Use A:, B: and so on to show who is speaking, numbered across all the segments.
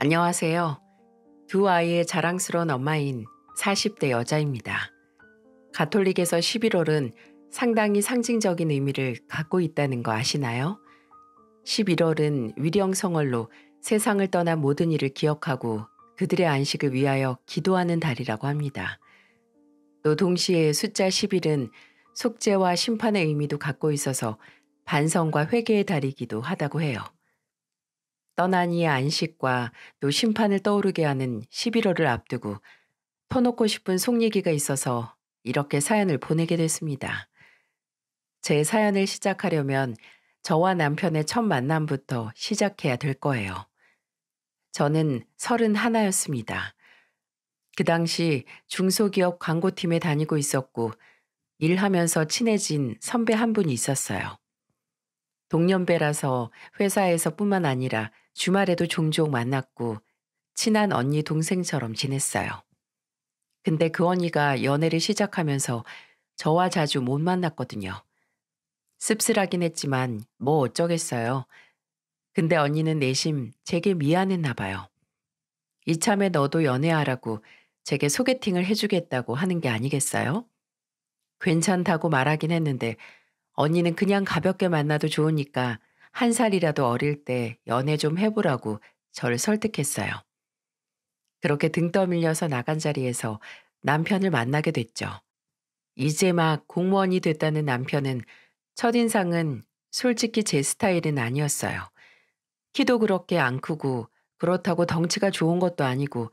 A: 안녕하세요. 두 아이의 자랑스러운 엄마인 40대 여자입니다. 가톨릭에서 11월은 상당히 상징적인 의미를 갖고 있다는 거 아시나요? 11월은 위령성월로 세상을 떠난 모든 일을 기억하고 그들의 안식을 위하여 기도하는 달이라고 합니다. 또 동시에 숫자 11은 속죄와 심판의 의미도 갖고 있어서 반성과 회개의 달이기도 하다고 해요. 떠난 이의 안식과 또 심판을 떠오르게 하는 11월을 앞두고 터놓고 싶은 속 얘기가 있어서 이렇게 사연을 보내게 됐습니다. 제 사연을 시작하려면 저와 남편의 첫 만남부터 시작해야 될 거예요. 저는 서른 하나였습니다. 그 당시 중소기업 광고팀에 다니고 있었고 일하면서 친해진 선배 한 분이 있었어요. 동년배라서 회사에서뿐만 아니라 주말에도 종종 만났고 친한 언니 동생처럼 지냈어요. 근데 그 언니가 연애를 시작하면서 저와 자주 못 만났거든요. 씁쓸하긴 했지만 뭐 어쩌겠어요. 근데 언니는 내심 제게 미안했나 봐요. 이참에 너도 연애하라고 제게 소개팅을 해주겠다고 하는 게 아니겠어요? 괜찮다고 말하긴 했는데 언니는 그냥 가볍게 만나도 좋으니까 한 살이라도 어릴 때 연애 좀 해보라고 저를 설득했어요. 그렇게 등 떠밀려서 나간 자리에서 남편을 만나게 됐죠. 이제 막 공무원이 됐다는 남편은 첫인상은 솔직히 제 스타일은 아니었어요. 키도 그렇게 안 크고 그렇다고 덩치가 좋은 것도 아니고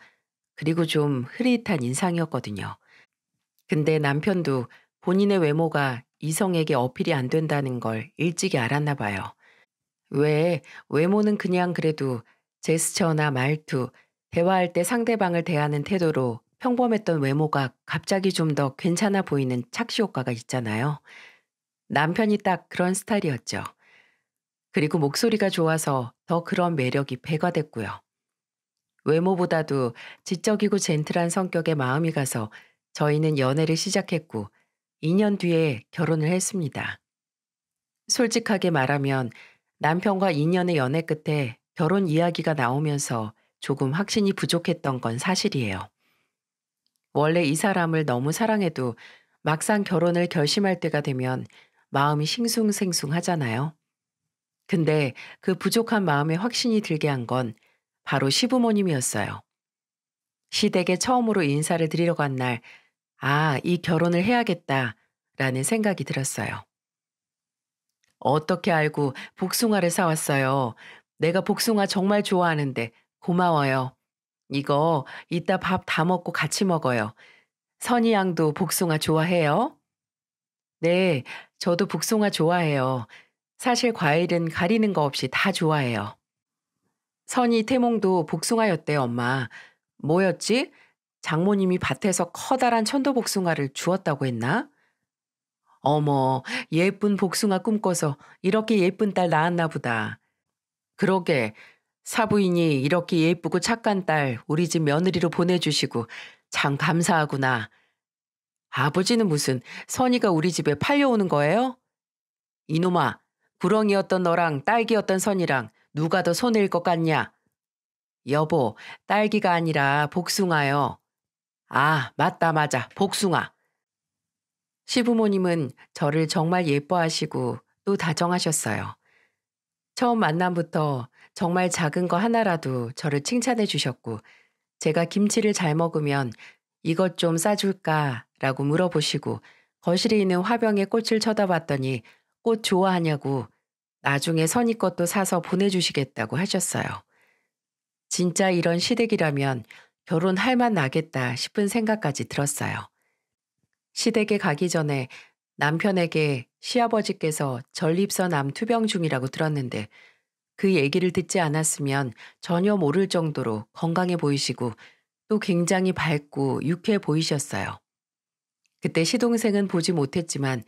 A: 그리고 좀 흐릿한 인상이었거든요. 근데 남편도 본인의 외모가 이성에게 어필이 안 된다는 걸 일찍이 알았나 봐요. 왜 외모는 그냥 그래도 제스처나 말투, 대화할 때 상대방을 대하는 태도로 평범했던 외모가 갑자기 좀 더 괜찮아 보이는 착시 효과가 있잖아요. 남편이 딱 그런 스타일이었죠. 그리고 목소리가 좋아서 더 그런 매력이 배가 됐고요. 외모보다도 지적이고 젠틀한 성격에 마음이 가서 저희는 연애를 시작했고 2년 뒤에 결혼을 했습니다. 솔직하게 말하면 남편과 2년의 연애 끝에 결혼 이야기가 나오면서 조금 확신이 부족했던 건 사실이에요. 원래 이 사람을 너무 사랑해도 막상 결혼을 결심할 때가 되면 마음이 싱숭생숭하잖아요. 근데 그 부족한 마음에 확신이 들게 한 건 바로 시부모님이었어요. 시댁에 처음으로 인사를 드리러 간 날, 아, 이 결혼을 해야겠다 라는 생각이 들었어요. 어떻게 알고 복숭아를 사왔어요. 내가 복숭아 정말 좋아하는데 고마워요. 이거 이따 밥 다 먹고 같이 먹어요. 선이 양도 복숭아 좋아해요? 네, 저도 복숭아 좋아해요. 사실 과일은 가리는 거 없이 다 좋아해요. 선이 태몽도 복숭아였대요, 엄마. 뭐였지? 장모님이 밭에서 커다란 천도복숭아를 주었다고 했나? 어머, 예쁜 복숭아 꿈꿔서 이렇게 예쁜 딸 낳았나 보다. 그러게, 사부인이 이렇게 예쁘고 착한 딸 우리 집 며느리로 보내주시고 참 감사하구나. 아버지는 무슨 선이가 우리 집에 팔려오는 거예요? 이놈아, 구렁이였던 너랑 딸기였던 선이랑 누가 더 손해일 것 같냐? 여보, 딸기가 아니라 복숭아요. 아, 맞다, 맞아. 복숭아. 시부모님은 저를 정말 예뻐하시고 또 다정하셨어요. 처음 만남부터 정말 작은 거 하나라도 저를 칭찬해 주셨고 제가 김치를 잘 먹으면 이것 좀 싸줄까 라고 물어보시고 거실에 있는 화병에 꽃을 쳐다봤더니 꽃 좋아하냐고 나중에 선이것도 사서 보내주시겠다고 하셨어요. 진짜 이런 시댁이라면 결혼할 만 나겠다 싶은 생각까지 들었어요. 시댁에 가기 전에 남편에게 시아버지께서 전립선 암 투병 중이라고 들었는데 그 얘기를 듣지 않았으면 전혀 모를 정도로 건강해 보이시고 또 굉장히 밝고 유쾌해 보이셨어요. 그때 시동생은 보지 못했지만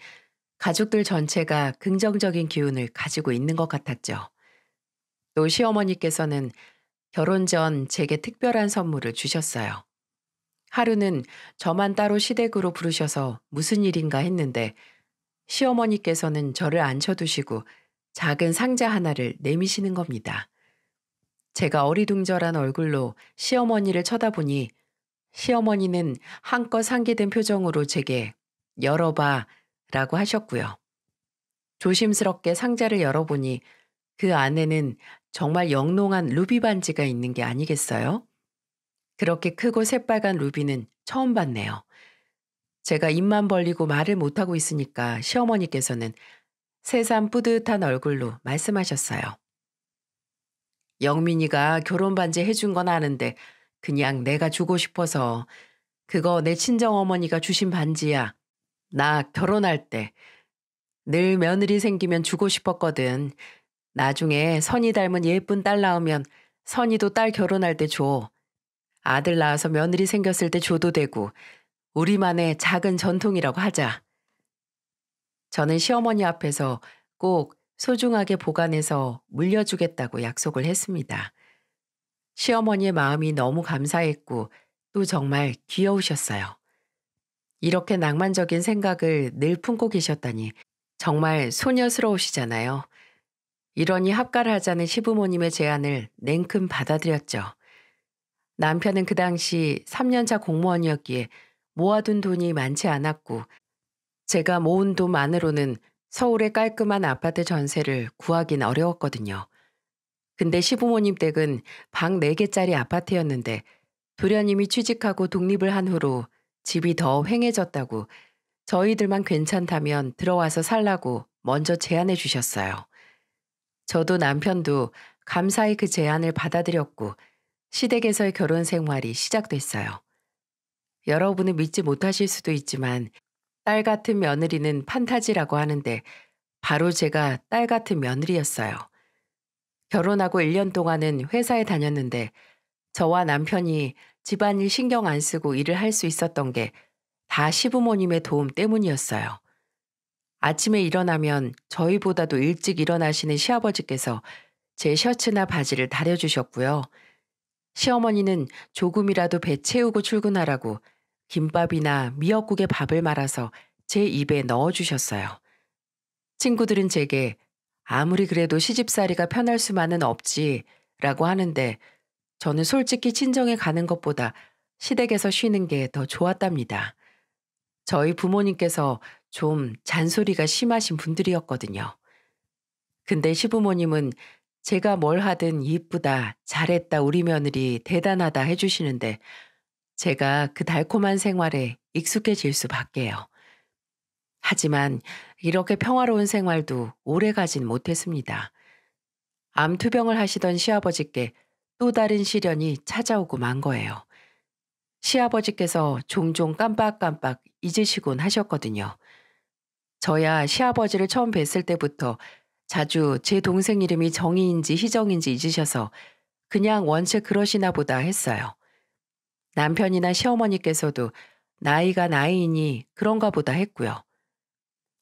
A: 가족들 전체가 긍정적인 기운을 가지고 있는 것 같았죠. 또 시어머니께서는 결혼 전 제게 특별한 선물을 주셨어요. 하루는 저만 따로 시댁으로 부르셔서 무슨 일인가 했는데 시어머니께서는 저를 앉혀두시고 작은 상자 하나를 내미시는 겁니다. 제가 어리둥절한 얼굴로 시어머니를 쳐다보니 시어머니는 한껏 상기된 표정으로 제게 열어봐 라고 하셨고요. 조심스럽게 상자를 열어보니 그 안에는 정말 영롱한 루비 반지가 있는 게 아니겠어요? 그렇게 크고 새빨간 루비는 처음 봤네요. 제가 입만 벌리고 말을 못하고 있으니까 시어머니께서는 새삼 뿌듯한 얼굴로 말씀하셨어요. 영민이가 결혼 반지 해준 건 아는데 그냥 내가 주고 싶어서 그거 내 친정 어머니가 주신 반지야. 나 결혼할 때 늘 며느리 생기면 주고 싶었거든. 나중에 선이 닮은 예쁜 딸나오면 선이도 딸 결혼할 때 줘. 아들 낳아서 며느리 생겼을 때 줘도 되고 우리만의 작은 전통이라고 하자. 저는 시어머니 앞에서 꼭 소중하게 보관해서 물려주겠다고 약속을 했습니다. 시어머니의 마음이 너무 감사했고 또 정말 귀여우셨어요. 이렇게 낭만적인 생각을 늘 품고 계셨다니 정말 소녀스러우시잖아요. 이러니 합가를 하자는 시부모님의 제안을 냉큼 받아들였죠. 남편은 그 당시 3년차 공무원이었기에 모아둔 돈이 많지 않았고 제가 모은 돈만으로는 서울의 깔끔한 아파트 전세를 구하긴 어려웠거든요. 근데 시부모님 댁은 방 4개짜리 아파트였는데 도련님이 취직하고 독립을 한 후로 집이 더 횡해졌다고 저희들만 괜찮다면 들어와서 살라고 먼저 제안해 주셨어요. 저도 남편도 감사히 그 제안을 받아들였고 시댁에서의 결혼 생활이 시작됐어요. 여러분은 믿지 못하실 수도 있지만 딸 같은 며느리는 판타지라고 하는데 바로 제가 딸 같은 며느리였어요. 결혼하고 1년 동안은 회사에 다녔는데 저와 남편이 집안일 신경 안 쓰고 일을 할 수 있었던 게 다 시부모님의 도움 때문이었어요. 아침에 일어나면 저희보다도 일찍 일어나시는 시아버지께서 제 셔츠나 바지를 다려주셨고요. 시어머니는 조금이라도 배 채우고 출근하라고 김밥이나 미역국에 밥을 말아서 제 입에 넣어주셨어요. 친구들은 제게 아무리 그래도 시집살이가 편할 수만은 없지 라고 하는데 저는 솔직히 친정에 가는 것보다 시댁에서 쉬는 게 더 좋았답니다. 저희 부모님께서 좀 잔소리가 심하신 분들이었거든요. 근데 시부모님은 제가 뭘 하든 이쁘다, 잘했다, 우리 며느리 대단하다 해주시는데 제가 그 달콤한 생활에 익숙해질 수밖에요. 하지만 이렇게 평화로운 생활도 오래 가진 못했습니다. 암투병을 하시던 시아버지께 또 다른 시련이 찾아오고 만 거예요. 시아버지께서 종종 깜빡깜빡 잊으시곤 하셨거든요. 저야 시아버지를 처음 뵀을 때부터 자주 제 동생 이름이 정희인지 희정인지 잊으셔서 그냥 원체 그러시나 보다 했어요. 남편이나 시어머니께서도 나이가 나이이니 그런가 보다 했고요.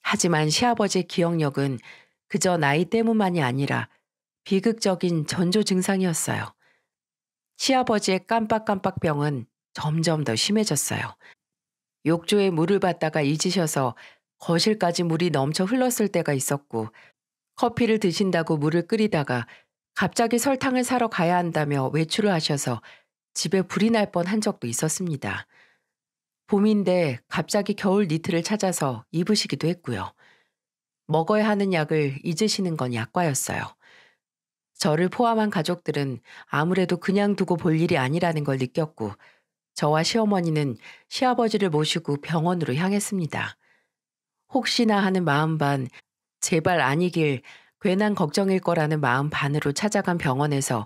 A: 하지만 시아버지의 기억력은 그저 나이 때문만이 아니라 비극적인 전조 증상이었어요. 시아버지의 깜빡깜빡 병은 점점 더 심해졌어요. 욕조에 물을 받다가 잊으셔서 거실까지 물이 넘쳐 흘렀을 때가 있었고 커피를 드신다고 물을 끓이다가 갑자기 설탕을 사러 가야 한다며 외출을 하셔서 집에 불이 날 뻔한 적도 있었습니다. 봄인데 갑자기 겨울 니트를 찾아서 입으시기도 했고요. 먹어야 하는 약을 잊으시는 건 약과였어요. 저를 포함한 가족들은 아무래도 그냥 두고 볼 일이 아니라는 걸 느꼈고 저와 시어머니는 시아버지를 모시고 병원으로 향했습니다. 혹시나 하는 마음 반 제발 아니길 괜한 걱정일 거라는 마음 반으로 찾아간 병원에서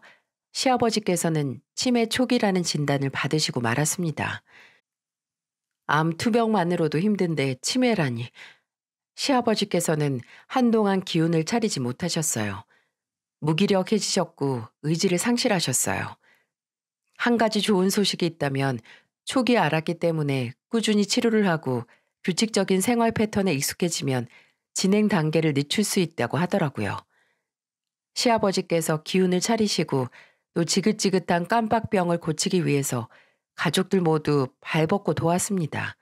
A: 시아버지께서는 치매 초기라는 진단을 받으시고 말았습니다. 암 투병만으로도 힘든데 치매라니. 시아버지께서는 한동안 기운을 차리지 못하셨어요. 무기력해지셨고 의지를 상실하셨어요. 한 가지 좋은 소식이 있다면 초기 알았기 때문에 꾸준히 치료를 하고 규칙적인 생활 패턴에 익숙해지면 진행 단계를 늦출 수 있다고 하더라고요. 시아버지께서 기운을 차리시고 또 지긋지긋한 깜빡병을 고치기 위해서 가족들 모두 발벗고 도왔습니다.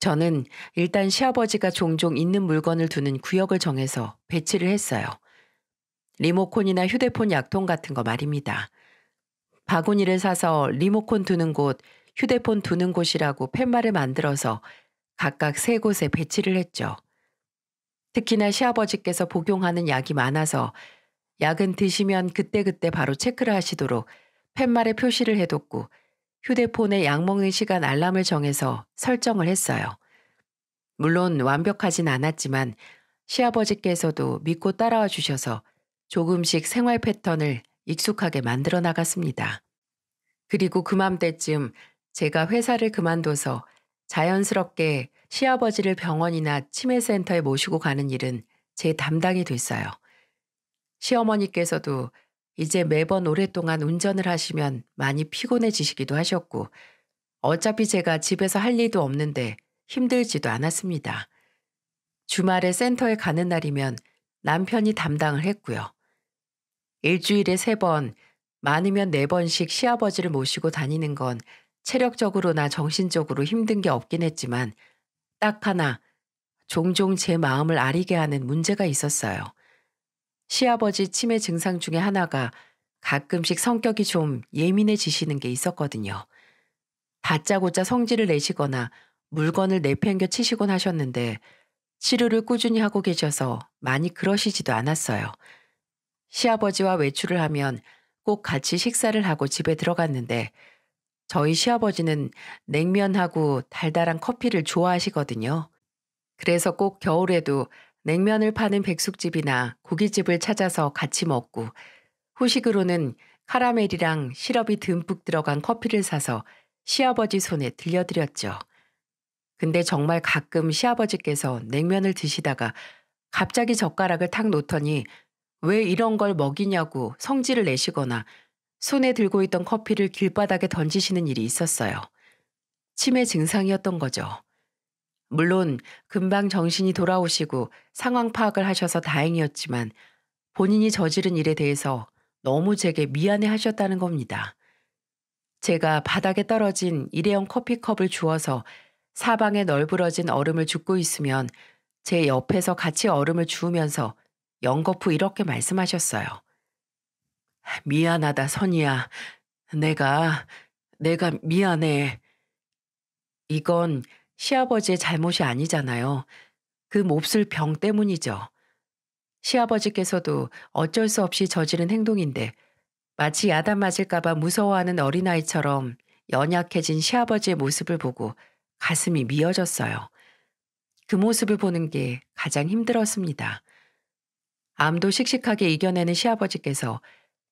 A: 저는 일단 시아버지가 종종 있는 물건을 두는 구역을 정해서 배치를 했어요. 리모콘이나 휴대폰 약통 같은 거 말입니다. 바구니를 사서 리모콘 두는 곳, 휴대폰 두는 곳이라고 팻말을 만들어서 각각 세 곳에 배치를 했죠. 특히나 시아버지께서 복용하는 약이 많아서 약은 드시면 그때그때 바로 체크를 하시도록 팻말에 표시를 해뒀고 휴대폰에 약 먹는 시간 알람을 정해서 설정을 했어요. 물론 완벽하진 않았지만 시아버지께서도 믿고 따라와 주셔서 조금씩 생활 패턴을 익숙하게 만들어 나갔습니다. 그리고 그맘때쯤 제가 회사를 그만둬서 자연스럽게 시아버지를 병원이나 치매센터에 모시고 가는 일은 제 담당이 됐어요. 시어머니께서도 이제 매번 오랫동안 운전을 하시면 많이 피곤해지시기도 하셨고 어차피 제가 집에서 할 일도 없는데 힘들지도 않았습니다. 주말에 센터에 가는 날이면 남편이 담당을 했고요. 일주일에 세 번, 많으면 네 번씩 시아버지를 모시고 다니는 건 체력적으로나 정신적으로 힘든 게 없긴 했지만 딱 하나 종종 제 마음을 아리게 하는 문제가 있었어요. 시아버지 치매 증상 중에 하나가 가끔씩 성격이 좀 예민해지시는 게 있었거든요. 다짜고짜 성질을 내시거나 물건을 내팽겨 치시곤 하셨는데 치료를 꾸준히 하고 계셔서 많이 그러시지도 않았어요. 시아버지와 외출을 하면 꼭 같이 식사를 하고 집에 들어갔는데 저희 시아버지는 냉면하고 달달한 커피를 좋아하시거든요. 그래서 꼭 겨울에도 냉면을 파는 백숙집이나 고깃집을 찾아서 같이 먹고 후식으로는 카라멜이랑 시럽이 듬뿍 들어간 커피를 사서 시아버지 손에 들려드렸죠. 근데 정말 가끔 시아버지께서 냉면을 드시다가 갑자기 젓가락을 탁 놓더니 왜 이런 걸 먹이냐고 성질을 내시거나 손에 들고 있던 커피를 길바닥에 던지시는 일이 있었어요. 치매 증상이었던 거죠. 물론 금방 정신이 돌아오시고 상황 파악을 하셔서 다행이었지만 본인이 저지른 일에 대해서 너무 제게 미안해 하셨다는 겁니다. 제가 바닥에 떨어진 일회용 커피컵을 주워서 사방에 널브러진 얼음을 줍고 있으면 제 옆에서 같이 얼음을 주우면서 연거푸 이렇게 말씀하셨어요. 미안하다, 선이야. 내가, 내가 미안해. 이건 시아버지의 잘못이 아니잖아요. 그 몹쓸 병 때문이죠. 시아버지께서도 어쩔 수 없이 저지른 행동인데 마치 야단 맞을까봐 무서워하는 어린아이처럼 연약해진 시아버지의 모습을 보고 가슴이 미어졌어요. 그 모습을 보는 게 가장 힘들었습니다. 암도 씩씩하게 이겨내는 시아버지께서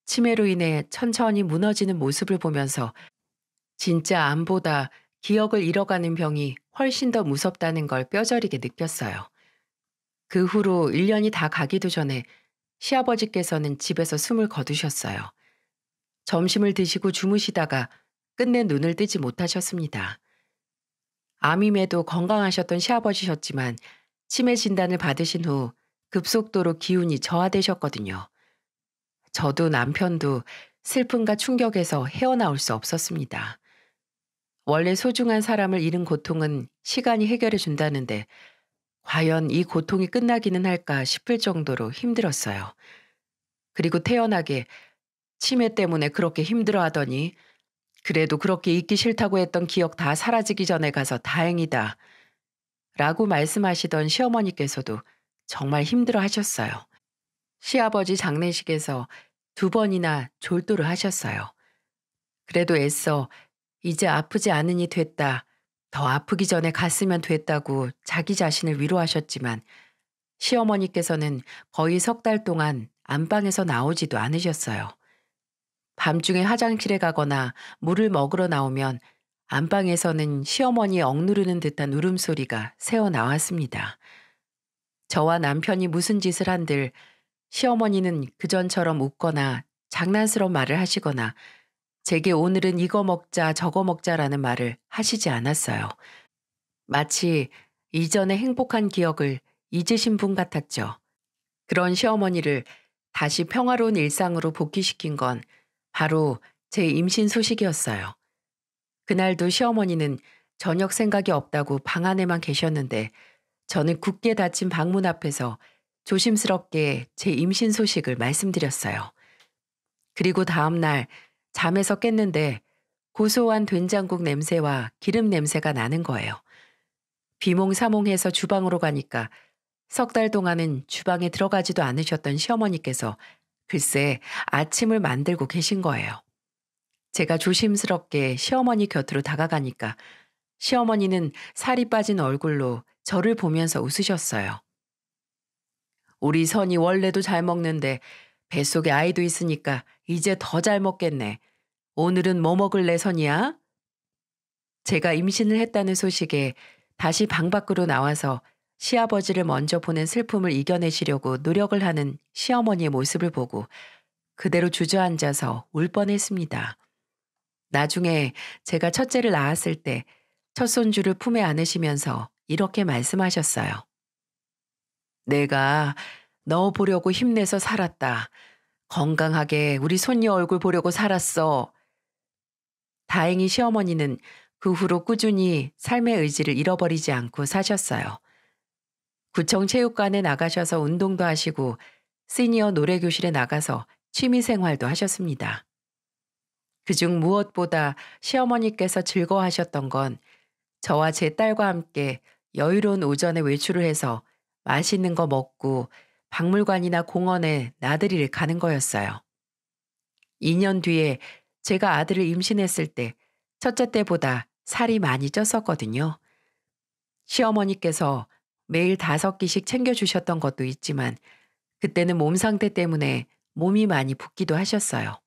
A: 치매로 인해 천천히 무너지는 모습을 보면서 진짜 암보다 기억을 잃어가는 병이 훨씬 더 무섭다는 걸 뼈저리게 느꼈어요. 그 후로 1년이 다 가기도 전에 시아버지께서는 집에서 숨을 거두셨어요. 점심을 드시고 주무시다가 끝내 눈을 뜨지 못하셨습니다. 암임에도 건강하셨던 시아버지셨지만 치매 진단을 받으신 후 급속도로 기운이 저하되셨거든요. 저도 남편도 슬픔과 충격에서 헤어나올 수 없었습니다. 원래 소중한 사람을 잃은 고통은 시간이 해결해 준다는데 과연 이 고통이 끝나기는 할까 싶을 정도로 힘들었어요. 그리고 태연하게 치매 때문에 그렇게 힘들어 하더니 그래도 그렇게 잊기 싫다고 했던 기억 다 사라지기 전에 가서 다행이다. 라고 말씀하시던 시어머니께서도 정말 힘들어 하셨어요. 시아버지 장례식에서 두 번이나 졸도를 하셨어요. 그래도 애써 이제 아프지 않으니 됐다. 더 아프기 전에 갔으면 됐다고 자기 자신을 위로하셨지만 시어머니께서는 거의 석 달 동안 안방에서 나오지도 않으셨어요. 밤중에 화장실에 가거나 물을 먹으러 나오면 안방에서는 시어머니 억누르는 듯한 울음소리가 새어 나왔습니다. 저와 남편이 무슨 짓을 한들 시어머니는 그전처럼 웃거나 장난스러운 말을 하시거나 제게 오늘은 이거 먹자 저거 먹자라는 말을 하시지 않았어요. 마치 이전의 행복한 기억을 잊으신 분 같았죠. 그런 시어머니를 다시 평화로운 일상으로 복귀시킨 건 바로 제 임신 소식이었어요. 그날도 시어머니는 저녁 생각이 없다고 방 안에만 계셨는데 저는 굳게 닫힌 방문 앞에서 조심스럽게 제 임신 소식을 말씀드렸어요. 그리고 다음 날 잠에서 깼는데 고소한 된장국 냄새와 기름 냄새가 나는 거예요. 비몽사몽해서 주방으로 가니까 석 달 동안은 주방에 들어가지도 않으셨던 시어머니께서 글쎄 아침을 만들고 계신 거예요. 제가 조심스럽게 시어머니 곁으로 다가가니까 시어머니는 살이 빠진 얼굴로 저를 보면서 웃으셨어요. 우리 선이 원래도 잘 먹는데 뱃속에 아이도 있으니까 이제 더 잘 먹겠네. 오늘은 뭐 먹을래 선이야? 제가 임신을 했다는 소식에 다시 방 밖으로 나와서 시아버지를 먼저 보낸 슬픔을 이겨내시려고 노력을 하는 시어머니의 모습을 보고 그대로 주저앉아서 울 뻔했습니다. 나중에 제가 첫째를 낳았을 때 첫 손주를 품에 안으시면서 이렇게 말씀하셨어요. 내가 너 보려고 힘내서 살았다. 건강하게 우리 손녀 얼굴 보려고 살았어. 다행히 시어머니는 그 후로 꾸준히 삶의 의지를 잃어버리지 않고 사셨어요. 구청 체육관에 나가셔서 운동도 하시고 시니어 노래교실에 나가서 취미생활도 하셨습니다. 그 중 무엇보다 시어머니께서 즐거워하셨던 건 저와 제 딸과 함께 여유로운 오전에 외출을 해서 맛있는 거 먹고 박물관이나 공원에 나들이를 가는 거였어요. 2년 뒤에 제가 아들을 임신했을 때 첫째 때보다 살이 많이 쪘었거든요. 시어머니께서 매일 다섯 끼씩 챙겨주셨던 것도 있지만 그때는 몸 상태 때문에 몸이 많이 붓기도 하셨어요.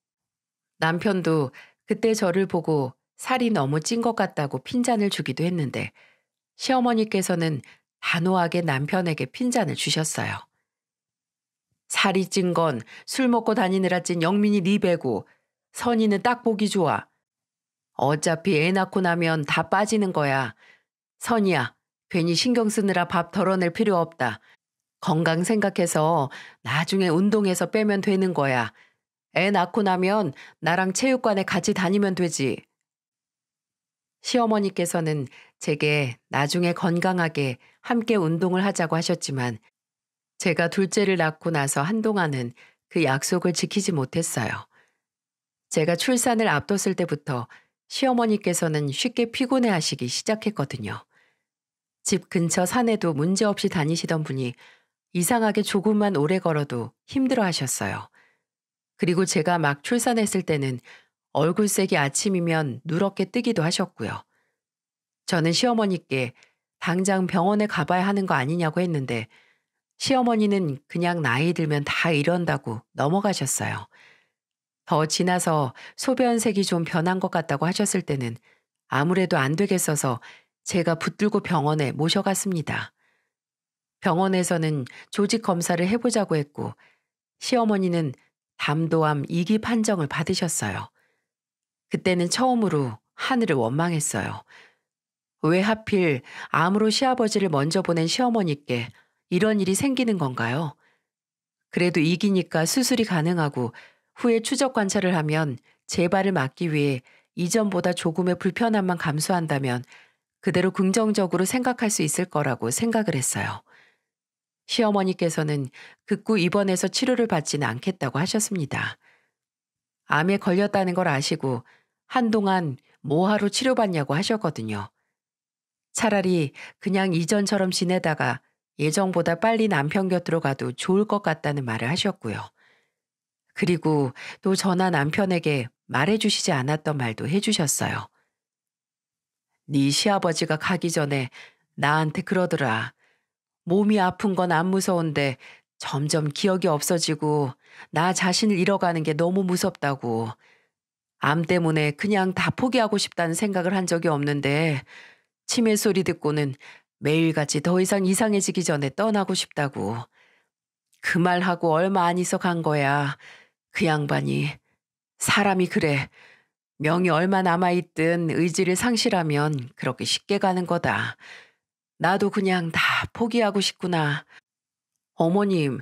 A: 남편도 그때 저를 보고 살이 너무 찐 것 같다고 핀잔을 주기도 했는데 시어머니께서는 단호하게 남편에게 핀잔을 주셨어요. 살이 찐 건 술 먹고 다니느라 찐 영민이 네 배고 선이는 딱 보기 좋아. 어차피 애 낳고 나면 다 빠지는 거야. 선이야, 괜히 신경 쓰느라 밥 덜어낼 필요 없다. 건강 생각해서 나중에 운동해서 빼면 되는 거야. 애 낳고 나면 나랑 체육관에 같이 다니면 되지. 시어머니께서는 제게 나중에 건강하게 함께 운동을 하자고 하셨지만 제가 둘째를 낳고 나서 한동안은 그 약속을 지키지 못했어요. 제가 출산을 앞뒀을 때부터 시어머니께서는 쉽게 피곤해 하시기 시작했거든요. 집 근처 산에도 문제없이 다니시던 분이 이상하게 조금만 오래 걸어도 힘들어 하셨어요. 그리고 제가 막 출산했을 때는 얼굴색이 아침이면 누렇게 뜨기도 하셨고요. 저는 시어머니께 당장 병원에 가봐야 하는 거 아니냐고 했는데 시어머니는 그냥 나이 들면 다 이런다고 넘어가셨어요. 더 지나서 소변색이 좀 변한 것 같다고 하셨을 때는 아무래도 안 되겠어서 제가 붙들고 병원에 모셔갔습니다. 병원에서는 조직 검사를 해보자고 했고 시어머니는 담도암 2기 판정을 받으셨어요. 그때는 처음으로 하늘을 원망했어요. 왜 하필 암으로 시아버지를 먼저 보낸 시어머니께 이런 일이 생기는 건가요? 그래도 이기니까 수술이 가능하고 후에 추적 관찰을 하면 재발을 막기 위해 이전보다 조금의 불편함만 감수한다면 그대로 긍정적으로 생각할 수 있을 거라고 생각을 했어요. 시어머니께서는 극구 입원해서 치료를 받지는 않겠다고 하셨습니다. 암에 걸렸다는 걸 아시고 한동안 뭐하로 치료받냐고 하셨거든요. 차라리 그냥 이전처럼 지내다가 예정보다 빨리 남편 곁으로 가도 좋을 것 같다는 말을 하셨고요. 그리고 또 전화 남편에게 말해주시지 않았던 말도 해주셨어요. 네 시아버지가 가기 전에 나한테 그러더라. 몸이 아픈 건 안 무서운데 점점 기억이 없어지고 나 자신을 잃어가는 게 너무 무섭다고. 암 때문에 그냥 다 포기하고 싶다는 생각을 한 적이 없는데 치매 소리 듣고는 매일같이 더 이상 이상해지기 전에 떠나고 싶다고. 그 말하고 얼마 안 있어 간 거야. 그 양반이. 사람이 그래. 명이 얼마 남아있든 의지를 상실하면 그렇게 쉽게 가는 거다. 나도 그냥 다 포기하고 싶구나. 어머님,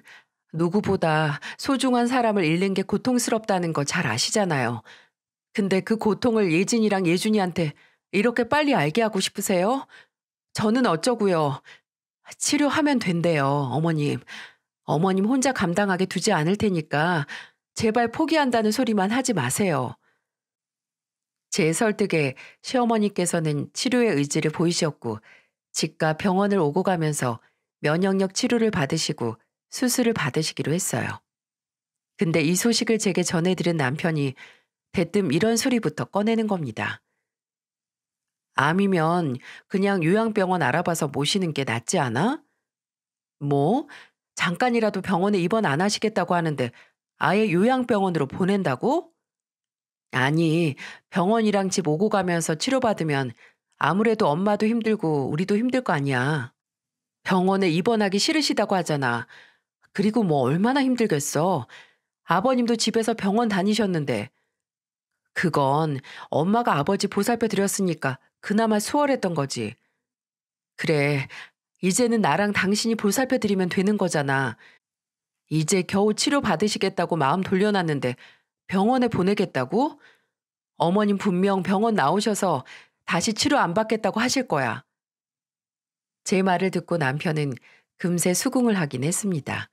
A: 누구보다 소중한 사람을 잃는 게 고통스럽다는 거 잘 아시잖아요. 근데 그 고통을 예진이랑 예준이한테 이렇게 빨리 알게 하고 싶으세요? 저는 어쩌고요. 치료하면 된대요, 어머님. 어머님 혼자 감당하게 두지 않을 테니까 제발 포기한다는 소리만 하지 마세요. 제 설득에 시어머니께서는 치료의 의지를 보이셨고 집과 병원을 오고 가면서 면역력 치료를 받으시고 수술을 받으시기로 했어요. 근데 이 소식을 제게 전해들은 남편이 대뜸 이런 소리부터 꺼내는 겁니다. 암이면 그냥 요양병원 알아봐서 모시는 게 낫지 않아? 뭐? 잠깐이라도 병원에 입원 안 하시겠다고 하는데 아예 요양병원으로 보낸다고? 아니, 병원이랑 집 오고 가면서 치료받으면 아무래도 엄마도 힘들고 우리도 힘들 거 아니야. 병원에 입원하기 싫으시다고 하잖아. 그리고 뭐 얼마나 힘들겠어. 아버님도 집에서 병원 다니셨는데. 그건 엄마가 아버지 보살펴 드렸으니까 그나마 수월했던 거지. 그래, 이제는 나랑 당신이 보살펴드리면 되는 거잖아. 이제 겨우 치료 받으시겠다고 마음 돌려놨는데 병원에 보내겠다고? 어머님 분명 병원 나오셔서 다시 치료 안 받겠다고 하실 거야. 제 말을 듣고 남편은 금세 수긍을 하긴 했습니다.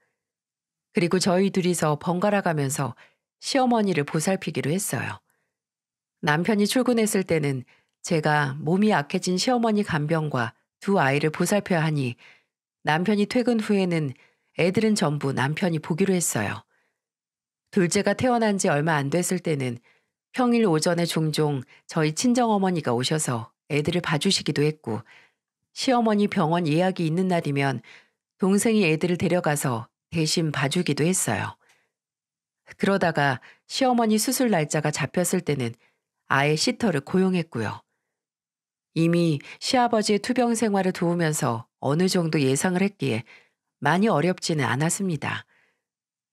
A: 그리고 저희 둘이서 번갈아 가면서 시어머니를 보살피기로 했어요. 남편이 출근했을 때는 제가 몸이 약해진 시어머니 간병과 두 아이를 보살펴야 하니 남편이 퇴근 후에는 애들은 전부 남편이 보기로 했어요. 둘째가 태어난 지 얼마 안 됐을 때는 평일 오전에 종종 저희 친정어머니가 오셔서 애들을 봐주시기도 했고 시어머니 병원 예약이 있는 날이면 동생이 애들을 데려가서 대신 봐주기도 했어요. 그러다가 시어머니 수술 날짜가 잡혔을 때는 아예 시터를 고용했고요. 이미 시아버지의 투병 생활을 도우면서 어느 정도 예상을 했기에 많이 어렵지는 않았습니다.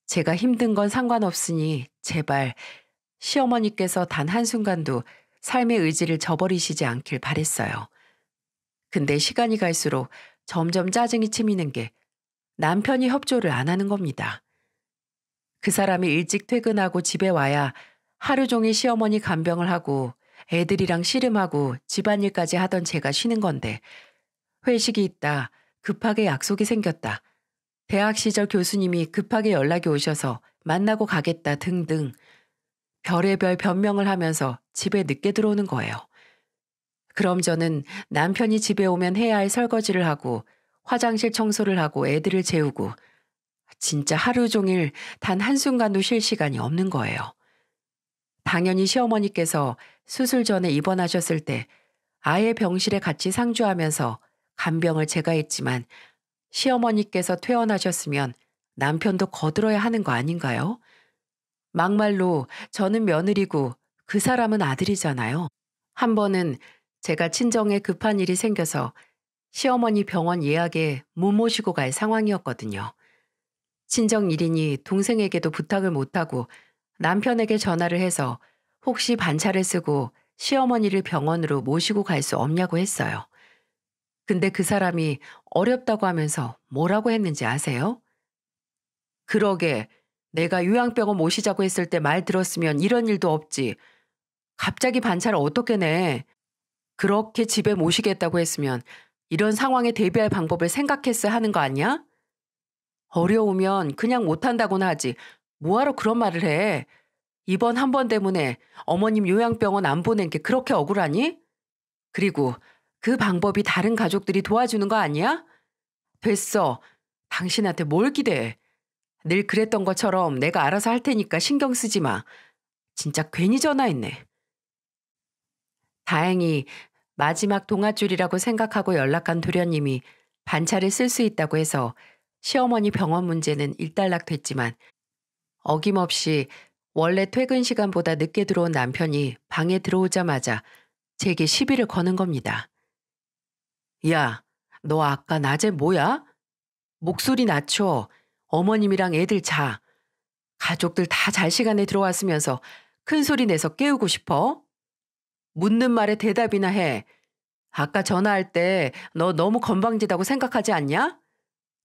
A: 제가 힘든 건 상관없으니 제발 시어머니께서 단 한순간도 삶의 의지를 저버리시지 않길 바랬어요. 근데 시간이 갈수록 점점 짜증이 치미는 게 남편이 협조를 안 하는 겁니다. 그 사람이 일찍 퇴근하고 집에 와야 하루 종일 시어머니 간병을 하고 애들이랑 씨름하고 집안일까지 하던 제가 쉬는 건데 회식이 있다. 급하게 약속이 생겼다. 대학 시절 교수님이 급하게 연락이 오셔서 만나고 가겠다 등등 별의별 변명을 하면서 집에 늦게 들어오는 거예요. 그럼 저는 남편이 집에 오면 해야 할 설거지를 하고 화장실 청소를 하고 애들을 재우고 진짜 하루 종일 단 한순간도 쉴 시간이 없는 거예요. 당연히 시어머니께서 수술 전에 입원하셨을 때 아예 병실에 같이 상주하면서 간병을 제가 했지만 시어머니께서 퇴원하셨으면 남편도 거들어야 하는 거 아닌가요? 막말로 저는 며느리고 그 사람은 아들이잖아요. 한 번은 제가 친정에 급한 일이 생겨서 시어머니 병원 예약에 못 모시고 갈 상황이었거든요. 친정 일인이 동생에게도 부탁을 못하고 남편에게 전화를 해서 혹시 반차를 쓰고 시어머니를 병원으로 모시고 갈 수 없냐고 했어요. 근데 그 사람이 어렵다고 하면서 뭐라고 했는지 아세요? 그러게 내가 요양병원 모시자고 했을 때 말 들었으면 이런 일도 없지. 갑자기 반차를 어떻게 내? 그렇게 집에 모시겠다고 했으면 이런 상황에 대비할 방법을 생각했어 하는 거 아니야? 어려우면 그냥 못한다고나 하지. 뭐하러 그런 말을 해. 이번 한 번 때문에 어머님 요양병원 안 보낸 게 그렇게 억울하니? 그리고 그 방법이 다른 가족들이 도와주는 거 아니야? 됐어. 당신한테 뭘 기대해. 늘 그랬던 것처럼 내가 알아서 할 테니까 신경 쓰지 마. 진짜 괜히 전화했네. 다행히 마지막 동아줄이라고 생각하고 연락한 도련님이 반차를 쓸 수 있다고 해서 시어머니 병원 문제는 일단락됐지만 어김없이 원래 퇴근 시간보다 늦게 들어온 남편이 방에 들어오자마자 제게 시비를 거는 겁니다. 야, 너 아까 낮에 뭐야? 목소리 낮춰. 어머님이랑 애들 자. 가족들 다 잘 시간에 들어왔으면서 큰 소리 내서 깨우고 싶어? 묻는 말에 대답이나 해. 아까 전화할 때 너 너무 건방지다고 생각하지 않냐?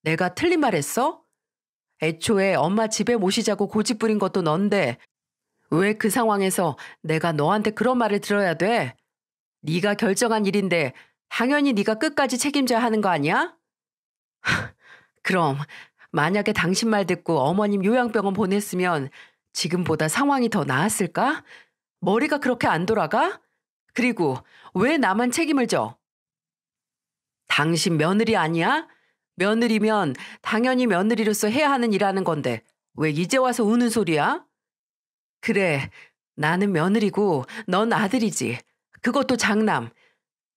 A: 내가 틀린 말 했어? 애초에 엄마 집에 모시자고 고집 부린 것도 넌데 왜 그 상황에서 내가 너한테 그런 말을 들어야 돼? 네가 결정한 일인데 당연히 네가 끝까지 책임져야 하는 거 아니야? 그럼 만약에 당신 말 듣고 어머님 요양병원 보냈으면 지금보다 상황이 더 나았을까? 머리가 그렇게 안 돌아가? 그리고 왜 나만 책임을 져? 당신 며느리 아니야? 며느리면 당연히 며느리로서 해야 하는 일하는 건데 왜 이제 와서 우는 소리야? 그래, 나는 며느리고 넌 아들이지. 그것도 장남.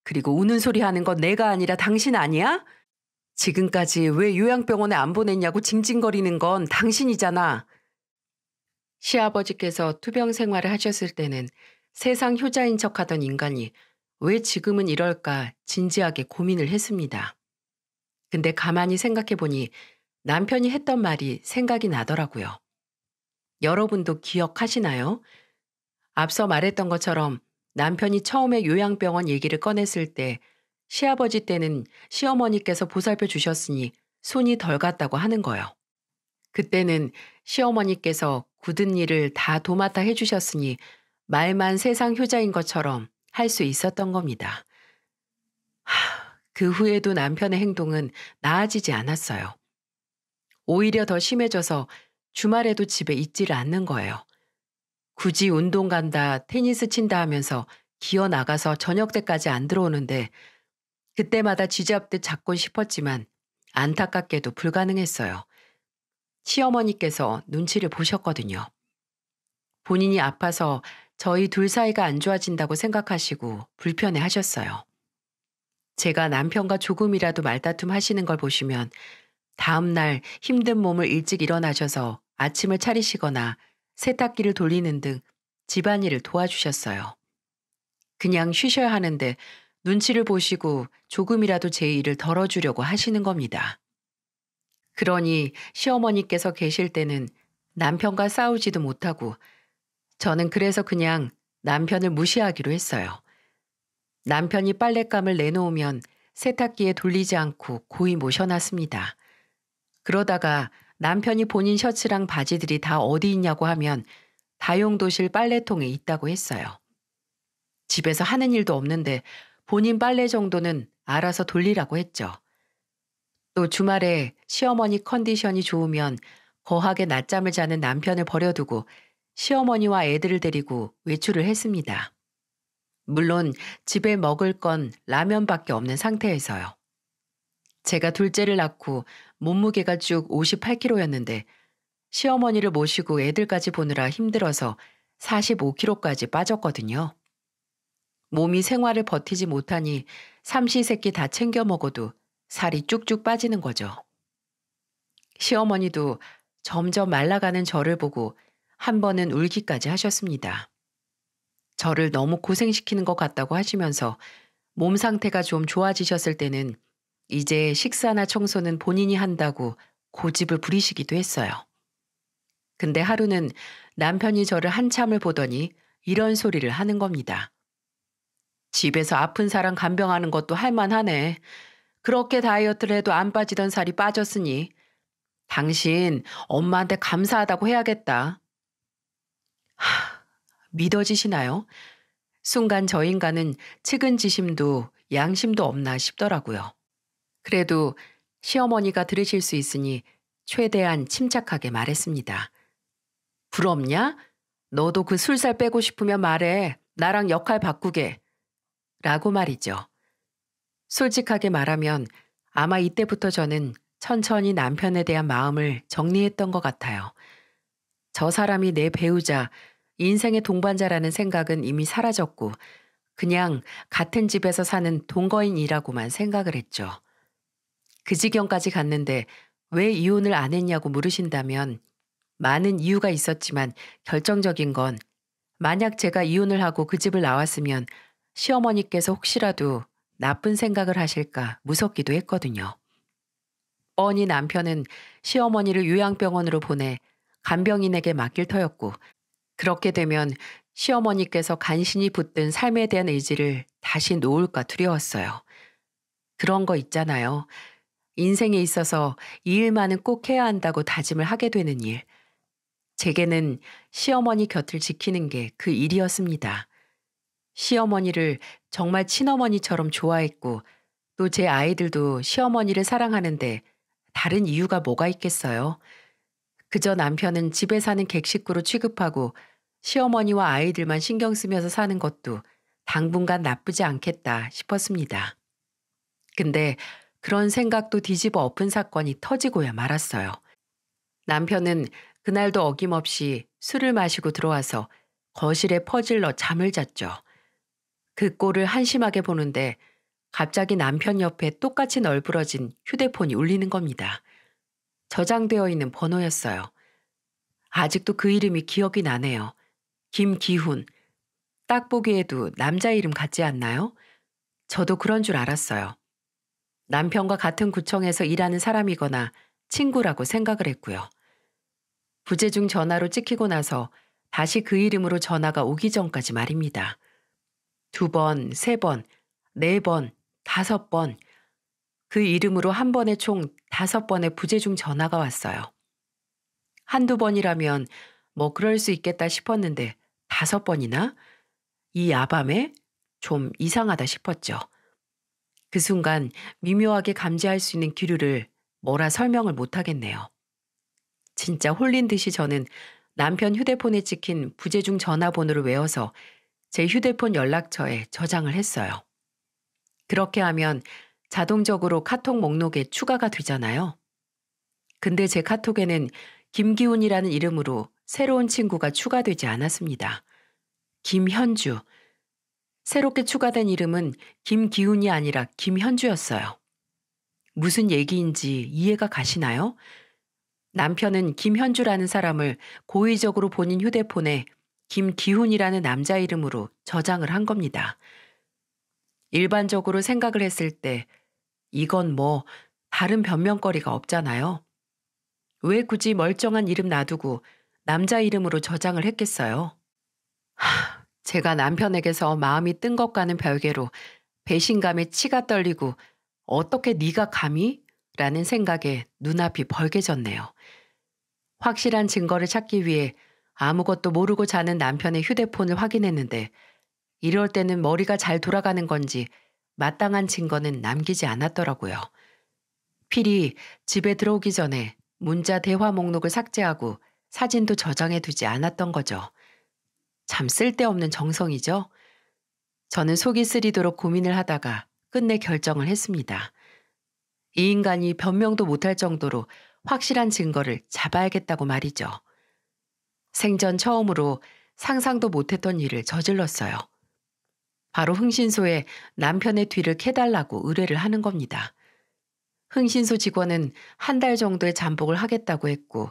A: 그리고 우는 소리 하는 건 내가 아니라 당신 아니야? 지금까지 왜 요양병원에 안 보냈냐고 징징거리는 건 당신이잖아. 시아버지께서 투병 생활을 하셨을 때는 세상 효자인 척하던 인간이 왜 지금은 이럴까 진지하게 고민을 했습니다. 근데 가만히 생각해 보니 남편이 했던 말이 생각이 나더라고요. 여러분도 기억하시나요? 앞서 말했던 것처럼 남편이 처음에 요양병원 얘기를 꺼냈을 때 시아버지 때는 시어머니께서 보살펴 주셨으니 손이 덜 갔다고 하는 거요. 예 그때는 시어머니께서 굳은 일을 다 도맡아 해주셨으니 말만 세상 효자인 것처럼 할 수 있었던 겁니다. 하, 그 후에도 남편의 행동은 나아지지 않았어요. 오히려 더 심해져서 주말에도 집에 있지를 않는 거예요. 굳이 운동 간다, 테니스 친다 하면서 기어 나가서 저녁 때까지 안 들어오는데 그때마다 쥐잡듯 잡고 싶었지만 안타깝게도 불가능했어요. 시어머니께서 눈치를 보셨거든요. 본인이 아파서 저희 둘 사이가 안 좋아진다고 생각하시고 불편해 하셨어요. 제가 남편과 조금이라도 말다툼 하시는 걸 보시면 다음날 힘든 몸을 일찍 일어나셔서 아침을 차리시거나 세탁기를 돌리는 등 집안일을 도와주셨어요. 그냥 쉬셔야 하는데 눈치를 보시고 조금이라도 제 일을 덜어주려고 하시는 겁니다. 그러니 시어머니께서 계실 때는 남편과 싸우지도 못하고 저는 그래서 그냥 남편을 무시하기로 했어요. 남편이 빨랫감을 내놓으면 세탁기에 돌리지 않고 고이 모셔놨습니다. 그러다가 남편이 본인 셔츠랑 바지들이 다 어디 있냐고 하면 다용도실 빨래통에 있다고 했어요. 집에서 하는 일도 없는데 본인 빨래 정도는 알아서 돌리라고 했죠. 또 주말에 시어머니 컨디션이 좋으면 거하게 낮잠을 자는 남편을 버려두고 시어머니와 애들을 데리고 외출을 했습니다. 물론 집에 먹을 건 라면밖에 없는 상태에서요. 제가 둘째를 낳고 몸무게가 쭉 58kg였는데 시어머니를 모시고 애들까지 보느라 힘들어서 45kg까지 빠졌거든요. 몸이 생활을 버티지 못하니 삼시세끼 다 챙겨 먹어도 살이 쭉쭉 빠지는 거죠. 시어머니도 점점 말라가는 저를 보고 한 번은 울기까지 하셨습니다. 저를 너무 고생시키는 것 같다고 하시면서 몸 상태가 좀 좋아지셨을 때는 이제 식사나 청소는 본인이 한다고 고집을 부리시기도 했어요. 근데 하루는 남편이 저를 한참을 보더니 이런 소리를 하는 겁니다. 집에서 아픈 사람 간병하는 것도 할만하네. 그렇게 다이어트를 해도 안 빠지던 살이 빠졌으니 당신 엄마한테 감사하다고 해야겠다. 하, 믿어지시나요? 순간 저 인간은 측은지심도 양심도 없나 싶더라고요. 그래도 시어머니가 들으실 수 있으니 최대한 침착하게 말했습니다. 부럽냐? 너도 그 술살 빼고 싶으면 말해. 나랑 역할 바꾸게. 라고 말이죠. 솔직하게 말하면 아마 이때부터 저는 천천히 남편에 대한 마음을 정리했던 것 같아요. 저 사람이 내 배우자, 인생의 동반자라는 생각은 이미 사라졌고 그냥 같은 집에서 사는 동거인이라고만 생각을 했죠. 그 지경까지 갔는데 왜 이혼을 안 했냐고 물으신다면 많은 이유가 있었지만 결정적인 건 만약 제가 이혼을 하고 그 집을 나왔으면 시어머니께서 혹시라도 나쁜 생각을 하실까 무섭기도 했거든요. 뻔히 남편은 시어머니를 요양병원으로 보내 간병인에게 맡길 터였고 그렇게 되면 시어머니께서 간신히 붙든 삶에 대한 의지를 다시 놓을까 두려웠어요. 그런 거 있잖아요. 인생에 있어서 이 일만은 꼭 해야 한다고 다짐을 하게 되는 일. 제게는 시어머니 곁을 지키는 게 그 일이었습니다. 시어머니를 정말 친어머니처럼 좋아했고 또 제 아이들도 시어머니를 사랑하는데 다른 이유가 뭐가 있겠어요? 그저 남편은 집에 사는 객식구로 취급하고 시어머니와 아이들만 신경 쓰면서 사는 것도 당분간 나쁘지 않겠다 싶었습니다. 근데 그런 생각도 뒤집어 엎은 사건이 터지고야 말았어요. 남편은 그날도 어김없이 술을 마시고 들어와서 거실에 퍼질러 잠을 잤죠. 그 꼴을 한심하게 보는데 갑자기 남편 옆에 똑같이 널브러진 휴대폰이 울리는 겁니다. 저장되어 있는 번호였어요. 아직도 그 이름이 기억이 나네요. 김기훈. 딱 보기에도 남자 이름 같지 않나요? 저도 그런 줄 알았어요. 남편과 같은 구청에서 일하는 사람이거나 친구라고 생각을 했고요. 부재중 전화로 찍히고 나서 다시 그 이름으로 전화가 오기 전까지 말입니다. 두 번, 세 번, 네 번, 다섯 번, 그 이름으로 한 번에 총 다섯 번의 부재중 전화가 왔어요. 한두 번이라면 뭐 그럴 수 있겠다 싶었는데 다섯 번이나? 이 야밤에 좀 이상하다 싶었죠. 그 순간 미묘하게 감지할 수 있는 기류를 뭐라 설명을 못하겠네요. 진짜 홀린 듯이 저는 남편 휴대폰에 찍힌 부재중 전화번호를 외워서 제 휴대폰 연락처에 저장을 했어요. 그렇게 하면 자동적으로 카톡 목록에 추가가 되잖아요. 근데 제 카톡에는 김기훈이라는 이름으로 새로운 친구가 추가되지 않았습니다. 김현주. 새롭게 추가된 이름은 김기훈이 아니라 김현주였어요. 무슨 얘기인지 이해가 가시나요? 남편은 김현주라는 사람을 고의적으로 본인 휴대폰에 김기훈이라는 남자 이름으로 저장을 한 겁니다. 일반적으로 생각을 했을 때 이건 뭐 다른 변명거리가 없잖아요. 왜 굳이 멀쩡한 이름 놔두고 남자 이름으로 저장을 했겠어요? 하, 제가 남편에게서 마음이 뜬 것과는 별개로 배신감에 치가 떨리고 어떻게 네가 감히? 라는 생각에 눈앞이 벌개졌네요. 확실한 증거를 찾기 위해 아무것도 모르고 자는 남편의 휴대폰을 확인했는데 이럴 때는 머리가 잘 돌아가는 건지 마땅한 증거는 남기지 않았더라고요. 필이 집에 들어오기 전에 문자 대화 목록을 삭제하고 사진도 저장해 두지 않았던 거죠. 참 쓸데없는 정성이죠. 저는 속이 쓰리도록 고민을 하다가 끝내 결정을 했습니다. 이 인간이 변명도 못할 정도로 확실한 증거를 잡아야겠다고 말이죠. 생전 처음으로 상상도 못했던 일을 저질렀어요. 바로 흥신소에 남편의 뒤를 캐달라고 의뢰를 하는 겁니다. 흥신소 직원은 한 달 정도의 잠복을 하겠다고 했고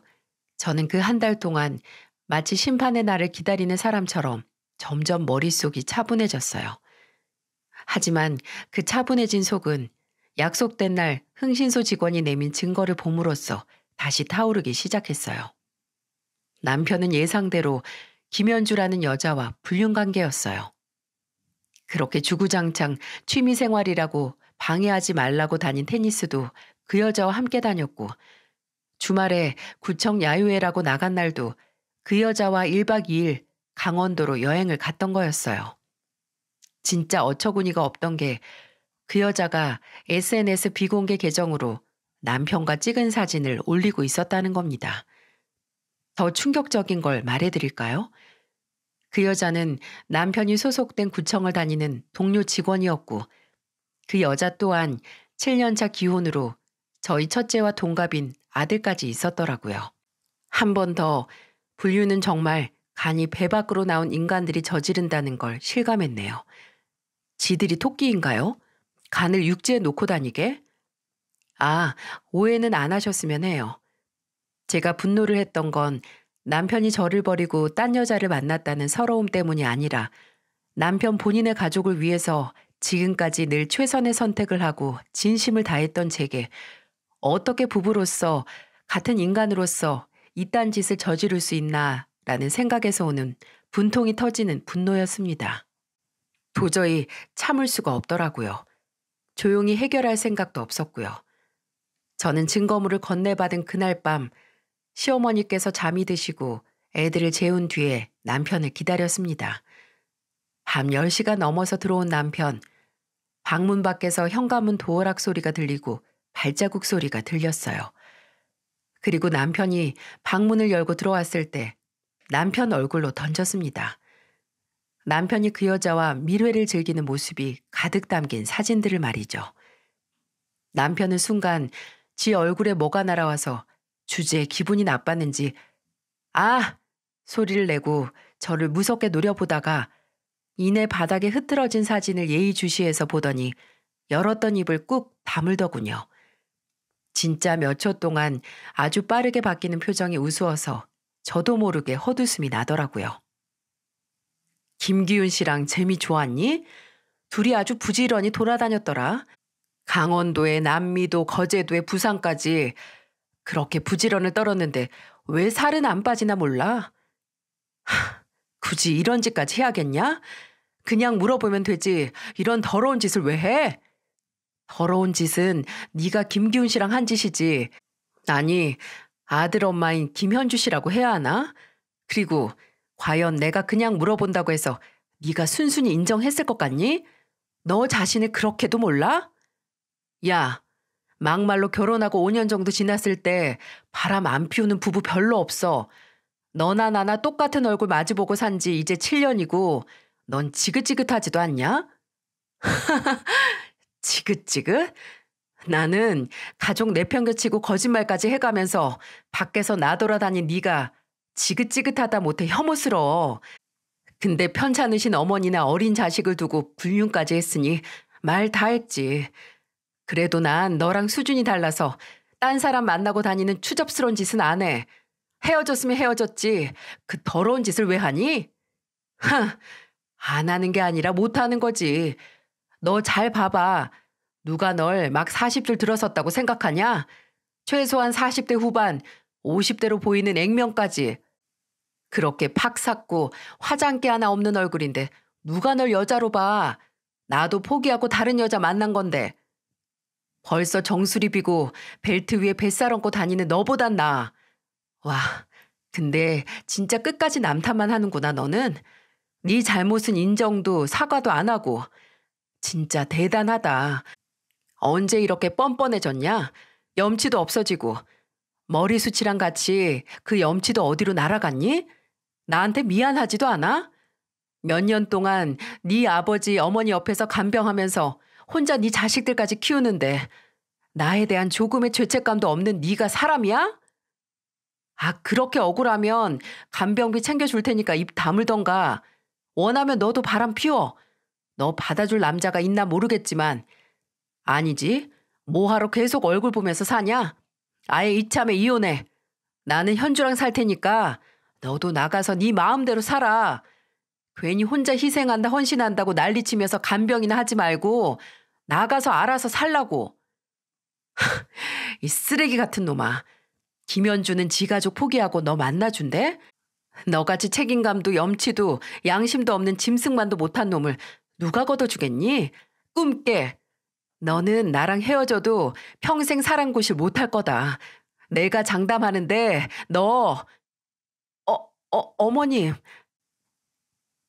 A: 저는 그 한 달 동안 마치 심판의 날을 기다리는 사람처럼 점점 머릿속이 차분해졌어요. 하지만 그 차분해진 속은 약속된 날 흥신소 직원이 내민 증거를 봄으로써 다시 타오르기 시작했어요. 남편은 예상대로 김현주라는 여자와 불륜 관계였어요. 그렇게 주구장창 취미생활이라고 방해하지 말라고 다닌 테니스도 그 여자와 함께 다녔고 주말에 구청 야유회라고 나간 날도 그 여자와 1박 2일 강원도로 여행을 갔던 거였어요. 진짜 어처구니가 없던 게 그 여자가 SNS 비공개 계정으로 남편과 찍은 사진을 올리고 있었다는 겁니다. 더 충격적인 걸 말해드릴까요? 그 여자는 남편이 소속된 구청을 다니는 동료 직원이었고 그 여자 또한 7년차 기혼으로 저희 첫째와 동갑인 아들까지 있었더라고요. 한 번 더 분류는 정말 간이 배 밖으로 나온 인간들이 저지른다는 걸 실감했네요. 지들이 토끼인가요? 간을 육지에 놓고 다니게? 아, 오해는 안 하셨으면 해요. 제가 분노를 했던 건 남편이 저를 버리고 딴 여자를 만났다는 서러움 때문이 아니라 남편 본인의 가족을 위해서 지금까지 늘 최선의 선택을 하고 진심을 다했던 제게 어떻게 부부로서 같은 인간으로서 이딴 짓을 저지를 수 있나라는 생각에서 오는 분통이 터지는 분노였습니다. 도저히 참을 수가 없더라고요. 조용히 해결할 생각도 없었고요. 저는 증거물을 건네받은 그날 밤 시어머니께서 잠이 드시고 애들을 재운 뒤에 남편을 기다렸습니다. 밤 10시가 넘어서 들어온 남편. 방문 밖에서 현관문 도어락 소리가 들리고 발자국 소리가 들렸어요. 그리고 남편이 방문을 열고 들어왔을 때 남편 얼굴로 던졌습니다. 남편이 그 여자와 미래를 즐기는 모습이 가득 담긴 사진들을 말이죠. 남편은 순간 지 얼굴에 뭐가 날아와서 주제에 기분이 나빴는지 아! 소리를 내고 저를 무섭게 노려보다가 이내 바닥에 흐트러진 사진을 예의주시해서 보더니 열었던 입을 꾹 다물더군요. 진짜 몇 초 동안 아주 빠르게 바뀌는 표정이 우스워서 저도 모르게 헛웃음이 나더라고요. 김기훈 씨랑 재미 좋았니? 둘이 아주 부지런히 돌아다녔더라. 강원도에 남미도 거제도에 부산까지 그렇게 부지런을 떨었는데 왜 살은 안 빠지나 몰라. 하, 굳이 이런 짓까지 해야겠냐? 그냥 물어보면 되지. 이런 더러운 짓을 왜 해? 더러운 짓은 네가 김기훈 씨랑 한 짓이지. 아니, 아들 엄마인 김현주 씨라고 해야 하나? 그리고 과연 내가 그냥 물어본다고 해서 네가 순순히 인정했을 것 같니? 너 자신을 그렇게도 몰라? 야, 막말로 결혼하고 5년 정도 지났을 때 바람 안 피우는 부부 별로 없어. 너나 나나 똑같은 얼굴 마주보고 산 지 이제 7년이고 넌 지긋지긋하지도 않냐? 지긋지긋? 나는 가족 내편겨치고 거짓말까지 해가면서 밖에서 나돌아다닌 네가 지긋지긋하다 못해 혐오스러워. 근데 편찮으신 어머니나 어린 자식을 두고 불륜까지 했으니 말 다 했지. 그래도 난 너랑 수준이 달라서 딴 사람 만나고 다니는 추접스러운 짓은 안 해. 헤어졌으면 헤어졌지. 그 더러운 짓을 왜 하니? 흥, 안 하는 게 아니라 못 하는 거지. 너 잘 봐봐. 누가 널 막 40줄 들어섰다고 생각하냐? 최소한 40대 후반, 50대로 보이는 액면까지. 그렇게 팍 삭고 화장기 하나 없는 얼굴인데 누가 널 여자로 봐. 나도 포기하고 다른 여자 만난 건데. 벌써 정수리 비고 벨트 위에 뱃살 얹고 다니는 너보단 나. 와, 근데 진짜 끝까지 남탓만 하는구나 너는. 네 잘못은 인정도 사과도 안 하고. 진짜 대단하다. 언제 이렇게 뻔뻔해졌냐? 염치도 없어지고. 머리 숱이랑 같이 그 염치도 어디로 날아갔니? 나한테 미안하지도 않아? 몇 년 동안 네 아버지 어머니 옆에서 간병하면서 혼자 네 자식들까지 키우는데 나에 대한 조금의 죄책감도 없는 네가 사람이야? 아 그렇게 억울하면 간병비 챙겨줄 테니까 입 다물던가 원하면 너도 바람 피워. 너 받아줄 남자가 있나 모르겠지만 아니지 뭐하러 계속 얼굴 보면서 사냐? 아예 이참에 이혼해. 나는 현주랑 살 테니까 너도 나가서 네 마음대로 살아. 괜히 혼자 희생한다 헌신한다고 난리치면서 간병이나 하지 말고 나가서 알아서 살라고. 이 쓰레기 같은 놈아. 김현주는 지 가족 포기하고 너 만나준대? 너같이 책임감도 염치도 양심도 없는 짐승만도 못한 놈을 누가 걷어주겠니? 꿈 깨. 너는 나랑 헤어져도 평생 사랑고실 못할 거다. 내가 장담하는데 너... 어, 어, 어머님...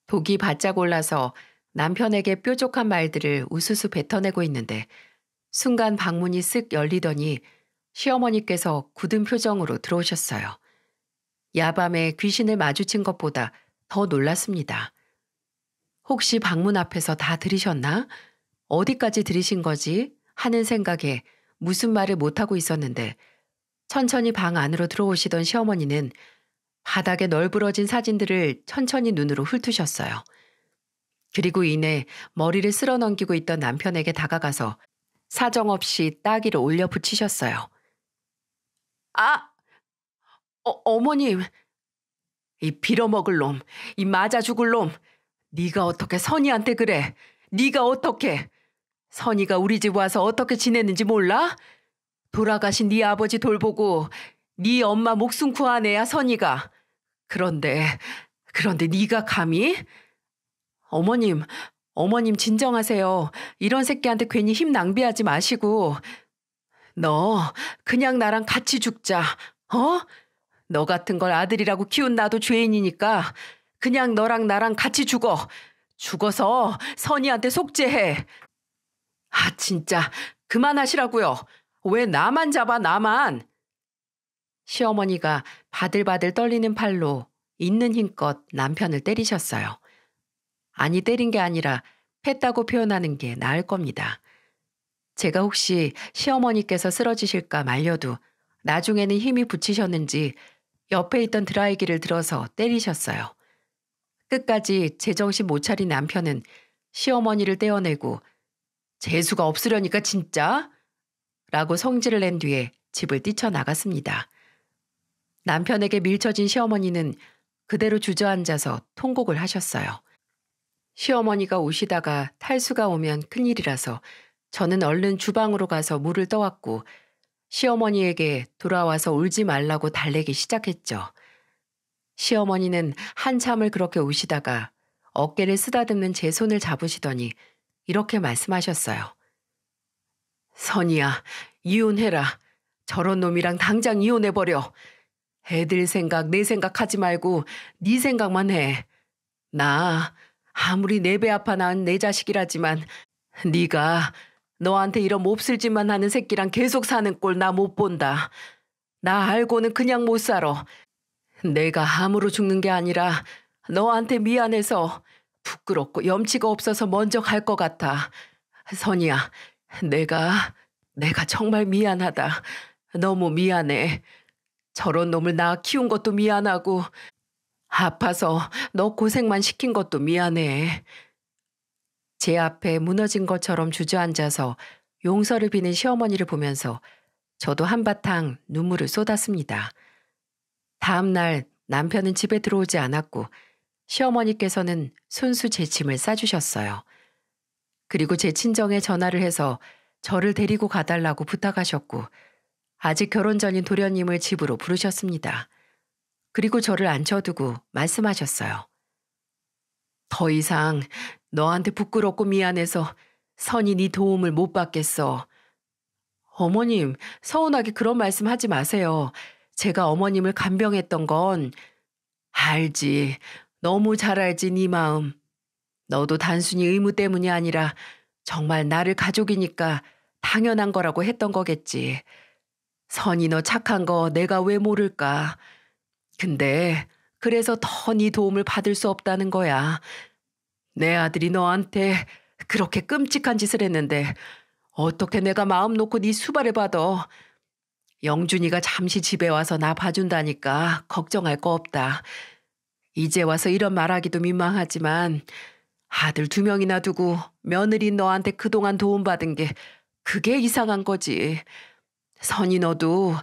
A: 독이 바짝 올라서 남편에게 뾰족한 말들을 우수수 뱉어내고 있는데 순간 방문이 쓱 열리더니 시어머니께서 굳은 표정으로 들어오셨어요. 야밤에 귀신을 마주친 것보다 더 놀랐습니다. 혹시 방문 앞에서 다 들으셨나? 어디까지 들으신 거지? 하는 생각에 무슨 말을 못하고 있었는데 천천히 방 안으로 들어오시던 시어머니는 바닥에 널브러진 사진들을 천천히 눈으로 훑으셨어요. 그리고 이내 머리를 쓸어 넘기고 있던 남편에게 다가가서 사정없이 따귀를 올려 붙이셨어요. 아! 어, 어머님! 이 빌어먹을 놈, 이 맞아 죽을 놈, 네가 어떻게 선이한테 그래? 네가 어떻게? 선이가 우리 집 와서 어떻게 지냈는지 몰라? 돌아가신 네 아버지 돌보고 네 엄마 목숨 구하내야 선이가 그런데 그런데 네가 감히? 어머님, 어머님 진정하세요. 이런 새끼한테 괜히 힘 낭비하지 마시고 너 그냥 나랑 같이 죽자. 어? 너 같은 걸 아들이라고 키운 나도 죄인이니까 그냥 너랑 나랑 같이 죽어. 죽어서 선이한테 속죄해. 아 진짜 그만하시라고요. 왜 나만 잡아 나만. 시어머니가 바들바들 떨리는 팔로 있는 힘껏 남편을 때리셨어요. 아니 때린 게 아니라 팼다고 표현하는 게 나을 겁니다. 제가 혹시 시어머니께서 쓰러지실까 말려도 나중에는 힘이 붙이셨는지 옆에 있던 드라이기를 들어서 때리셨어요. 끝까지 제정신 못 차린 남편은 시어머니를 떼어내고 재수가 없으려니까 진짜? 라고 성질을 낸 뒤에 집을 뛰쳐나갔습니다. 남편에게 밀쳐진 시어머니는 그대로 주저앉아서 통곡을 하셨어요. 시어머니가 오시다가 탈수가 오면 큰일이라서 저는 얼른 주방으로 가서 물을 떠왔고 시어머니에게 돌아와서 울지 말라고 달래기 시작했죠. 시어머니는 한참을 그렇게 오시다가 어깨를 쓰다듬는 제 손을 잡으시더니 이렇게 말씀하셨어요. 선이야, 이혼해라. 저런 놈이랑 당장 이혼해버려. 애들 생각, 내 생각 하지 말고 네 생각만 해. 나 아무리 내 배 아파 낳은 내 자식이라지만 네가 너한테 이런 몹쓸 짓만 하는 새끼랑 계속 사는 꼴 나 못 본다. 나 알고는 그냥 못 살아. 내가 함으로 죽는 게 아니라 너한테 미안해서 부끄럽고 염치가 없어서 먼저 갈 것 같아. 선이야, 내가, 내가 정말 미안하다. 너무 미안해. 저런 놈을 낳아 키운 것도 미안하고 아파서 너 고생만 시킨 것도 미안해. 제 앞에 무너진 것처럼 주저앉아서 용서를 비는 시어머니를 보면서 저도 한바탕 눈물을 쏟았습니다. 다음 날 남편은 집에 들어오지 않았고 시어머니께서는 손수 재침을 싸주셨어요. 그리고 제 친정에 전화를 해서 저를 데리고 가달라고 부탁하셨고 아직 결혼 전인 도련님을 집으로 부르셨습니다. 그리고 저를 앉혀두고 말씀하셨어요. 더 이상 너한테 부끄럽고 미안해서 선이 네 도움을 못 받겠어. 어머님, 서운하게 그런 말씀 하지 마세요. 제가 어머님을 간병했던 건 알지. 너무 잘 알지 네 마음. 너도 단순히 의무 때문이 아니라 정말 나를 가족이니까 당연한 거라고 했던 거겠지. 선이 너 착한 거 내가 왜 모를까. 근데 그래서 더네 도움을 받을 수 없다는 거야. 내 아들이 너한테 그렇게 끔찍한 짓을 했는데 어떻게 내가 마음 놓고 네 수발을 받아. 영준이가 잠시 집에 와서 나 봐준다니까 걱정할 거 없다. 이제 와서 이런 말하기도 민망하지만 아들 두 명이나 두고 며느리 너한테 그동안 도움받은 게 그게 이상한 거지. 선이 너도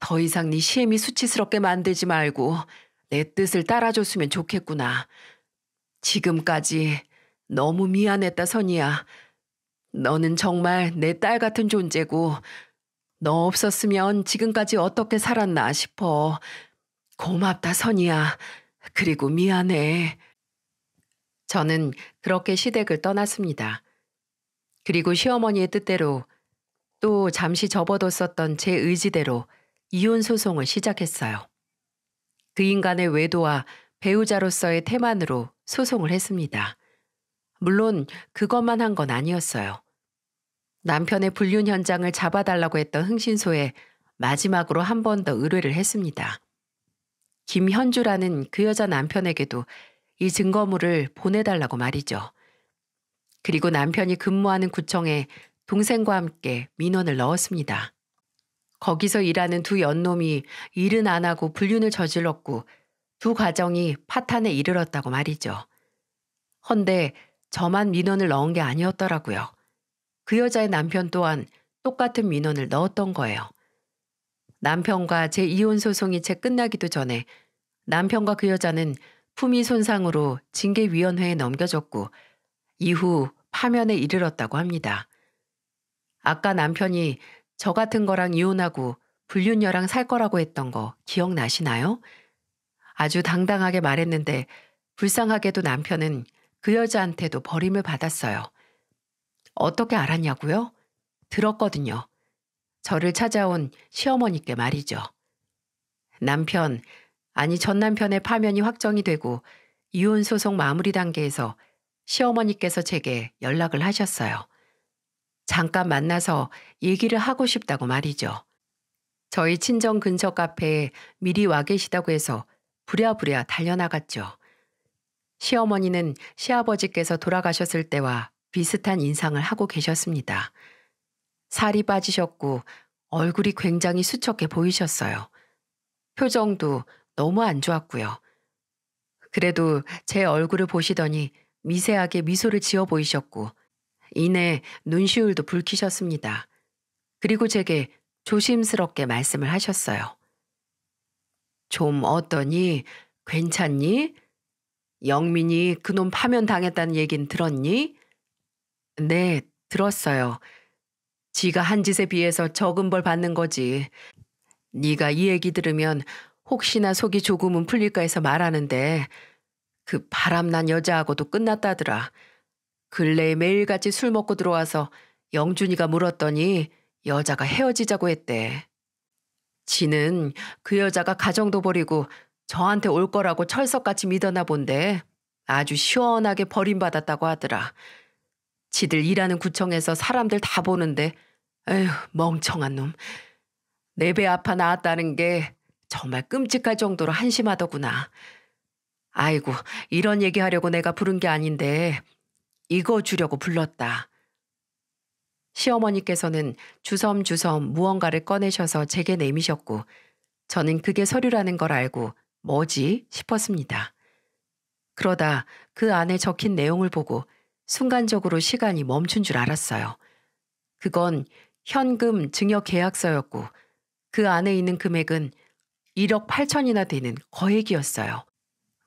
A: 더 이상 네 시엠이 수치스럽게 만들지 말고 내 뜻을 따라줬으면 좋겠구나. 지금까지 너무 미안했다, 선이야. 너는 정말 내 딸 같은 존재고 너 없었으면 지금까지 어떻게 살았나 싶어. 고맙다, 선이야. 그리고 미안해. 저는 그렇게 시댁을 떠났습니다. 그리고 시어머니의 뜻대로 또 잠시 접어뒀었던 제 의지대로 이혼 소송을 시작했어요. 그 인간의 외도와 배우자로서의 태만으로 소송을 했습니다. 물론 그것만 한 건 아니었어요. 남편의 불륜 현장을 잡아달라고 했던 흥신소에 마지막으로 한 번 더 의뢰를 했습니다. 김현주라는 그 여자 남편에게도 이 증거물을 보내달라고 말이죠. 그리고 남편이 근무하는 구청에 동생과 함께 민원을 넣었습니다. 거기서 일하는 두 연놈이 일은 안 하고 불륜을 저질렀고 두 가정이 파탄에 이르렀다고 말이죠. 헌데 저만 민원을 넣은 게 아니었더라고요. 그 여자의 남편 또한 똑같은 민원을 넣었던 거예요. 남편과 제 이혼 소송이 채 끝나기도 전에 남편과 그 여자는 품위 손상으로 징계위원회에 넘겨졌고 이후 파면에 이르렀다고 합니다. 아까 남편이 저 같은 거랑 이혼하고 불륜녀랑 살 거라고 했던 거 기억나시나요? 아주 당당하게 말했는데 불쌍하게도 남편은 그 여자한테도 버림을 받았어요. 어떻게 알았냐고요? 들었거든요. 저를 찾아온 시어머니께 말이죠. 남편, 아니 전 남편의 파면이 확정이 되고 이혼 소송 마무리 단계에서 시어머니께서 제게 연락을 하셨어요. 잠깐 만나서 얘기를 하고 싶다고 말이죠. 저희 친정 근처 카페에 미리 와 계시다고 해서 부랴부랴 달려나갔죠. 시어머니는 시아버지께서 돌아가셨을 때와 비슷한 인상을 하고 계셨습니다. 살이 빠지셨고 얼굴이 굉장히 수척해 보이셨어요. 표정도 너무 안 좋았고요. 그래도 제 얼굴을 보시더니 미세하게 미소를 지어 보이셨고 이내 눈시울도 붉히셨습니다. 그리고 제게 조심스럽게 말씀을 하셨어요. 좀 어떠니? 괜찮니? 영민이 그놈 파면 당했다는 얘긴 들었니? 네, 들었어요. 지가 한 짓에 비해서 적은 벌 받는 거지. 네가 이 얘기 들으면 혹시나 속이 조금은 풀릴까 해서 말하는데 그 바람난 여자하고도 끝났다더라. 근래에 매일같이 술 먹고 들어와서 영준이가 물었더니 여자가 헤어지자고 했대. 지는 그 여자가 가정도 버리고 저한테 올 거라고 철석같이 믿어나 본데 아주 시원하게 버림받았다고 하더라. 지들 일하는 구청에서 사람들 다 보는데 에휴 멍청한 놈. 내 배 아파 나왔다는 게 정말 끔찍할 정도로 한심하더구나. 아이고 이런 얘기하려고 내가 부른 게 아닌데 익어주려고 불렀다. 시어머니께서는 주섬주섬 무언가를 꺼내셔서 제게 내미셨고 저는 그게 서류라는 걸 알고 뭐지 싶었습니다. 그러다 그 안에 적힌 내용을 보고 순간적으로 시간이 멈춘 줄 알았어요. 그건 현금 증여 계약서였고 그 안에 있는 금액은 1억 8천이나 되는 거액이었어요.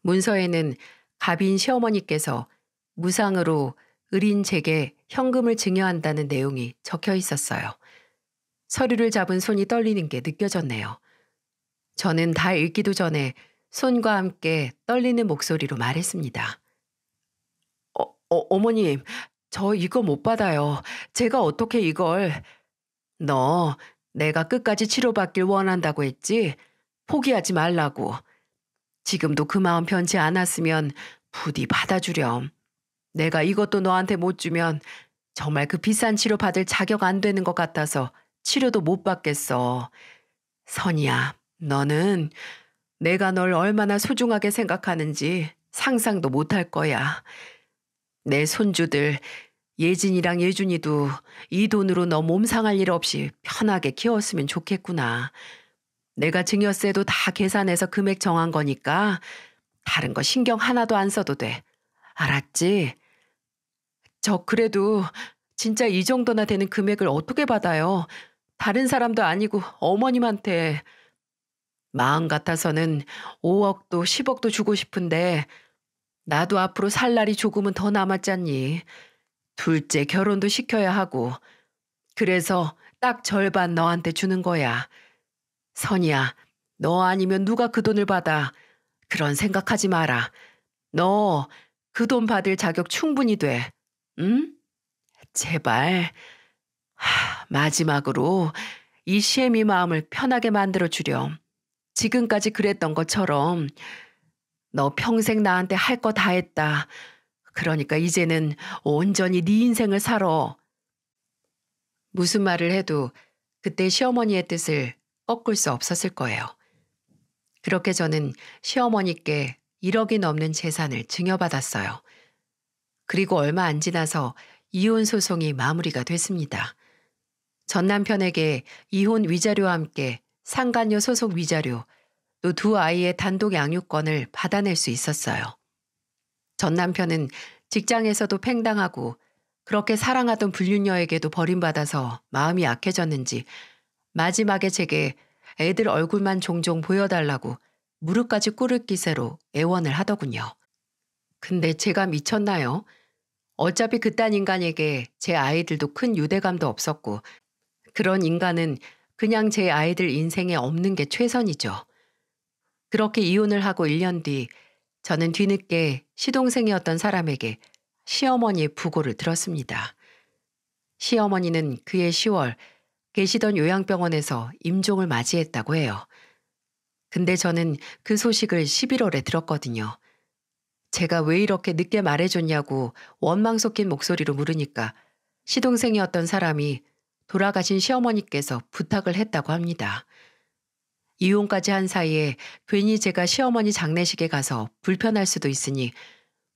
A: 문서에는 가빈 시어머니께서 무상으로 의린 제게 현금을 증여한다는 내용이 적혀 있었어요. 서류를 잡은 손이 떨리는 게 느껴졌네요. 저는 다 읽기도 전에 손과 함께 떨리는 목소리로 말했습니다. 어, 어, 어머님, 저 이거 못 받아요. 제가 어떻게 이걸... 너 내가 끝까지 치료받길 원한다고 했지? 포기하지 말라고. 지금도 그 마음 변치 않았으면 부디 받아주렴. 내가 이것도 너한테 못 주면 정말 그 비싼 치료 받을 자격 안 되는 것 같아서 치료도 못 받겠어. 선이야, 너는 내가 널 얼마나 소중하게 생각하는지 상상도 못 할 거야. 내 손주들 예진이랑 예준이도 이 돈으로 너 몸상할 일 없이 편하게 키웠으면 좋겠구나. 내가 증여세도 다 계산해서 금액 정한 거니까 다른 거 신경 하나도 안 써도 돼. 알았지? 저 그래도 진짜 이 정도나 되는 금액을 어떻게 받아요? 다른 사람도 아니고 어머님한테. 마음 같아서는 5억도 10억도 주고 싶은데 나도 앞으로 살 날이 조금은 더 남았잖니. 둘째 결혼도 시켜야 하고. 그래서 딱 절반 너한테 주는 거야. 선이야, 너 아니면 누가 그 돈을 받아. 그런 생각하지 마라. 너 그 돈 받을 자격 충분히 돼. 응? 제발 하, 마지막으로 이 시애미 마음을 편하게 만들어 주렴. 지금까지 그랬던 것처럼 너 평생 나한테 할 거 다 했다. 그러니까 이제는 온전히 네 인생을 살아. 무슨 말을 해도 그때 시어머니의 뜻을 꺾을 수 없었을 거예요. 그렇게 저는 시어머니께 1억이 넘는 재산을 증여받았어요. 그리고 얼마 안 지나서 이혼 소송이 마무리가 됐습니다. 전 남편에게 이혼 위자료와 함께 상간녀 소속 위자료 또 두 아이의 단독 양육권을 받아낼 수 있었어요. 전 남편은 직장에서도 팽당하고 그렇게 사랑하던 불륜녀에게도 버림받아서 마음이 약해졌는지 마지막에 제게 애들 얼굴만 종종 보여달라고 무릎까지 꿇을 기세로 애원을 하더군요. 근데 제가 미쳤나요? 어차피 그딴 인간에게 제 아이들도 큰 유대감도 없었고 그런 인간은 그냥 제 아이들 인생에 없는 게 최선이죠. 그렇게 이혼을 하고 1년 뒤 저는 뒤늦게 시동생이었던 사람에게 시어머니의 부고를 들었습니다. 시어머니는 그해 10월 계시던 요양병원에서 임종을 맞이했다고 해요. 근데 저는 그 소식을 11월에 들었거든요. 제가 왜 이렇게 늦게 말해줬냐고 원망 섞인 목소리로 물으니까 시동생이었던 사람이 돌아가신 시어머니께서 부탁을 했다고 합니다. 이혼까지 한 사이에 괜히 제가 시어머니 장례식에 가서 불편할 수도 있으니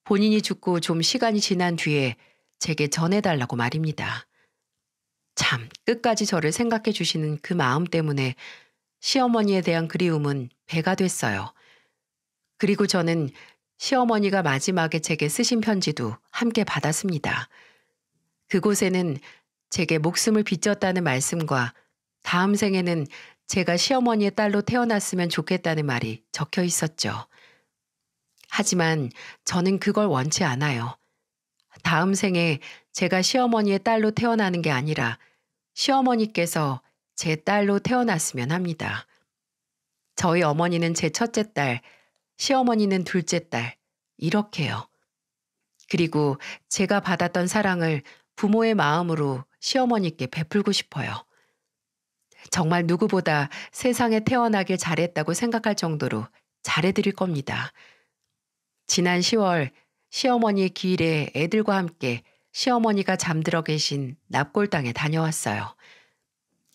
A: 본인이 죽고 좀 시간이 지난 뒤에 제게 전해달라고 말입니다. 참, 끝까지 저를 생각해 주시는 그 마음 때문에 시어머니에 대한 그리움은 배가 됐어요. 그리고 저는 시어머니가 마지막에 제게 쓰신 편지도 함께 받았습니다. 그곳에는 제게 목숨을 빚졌다는 말씀과 다음 생에는 제가 시어머니의 딸로 태어났으면 좋겠다는 말이 적혀 있었죠. 하지만 저는 그걸 원치 않아요. 다음 생에 제가 시어머니의 딸로 태어나는 게 아니라 시어머니께서 제 딸로 태어났으면 합니다. 저희 어머니는 제 첫째 딸, 시어머니는 둘째 딸, 이렇게요. 그리고 제가 받았던 사랑을 부모의 마음으로 시어머니께 베풀고 싶어요. 정말 누구보다 세상에 태어나길 잘했다고 생각할 정도로 잘해드릴 겁니다. 지난 10월 시어머니의 기일에 애들과 함께 시어머니가 잠들어 계신 납골당에 다녀왔어요.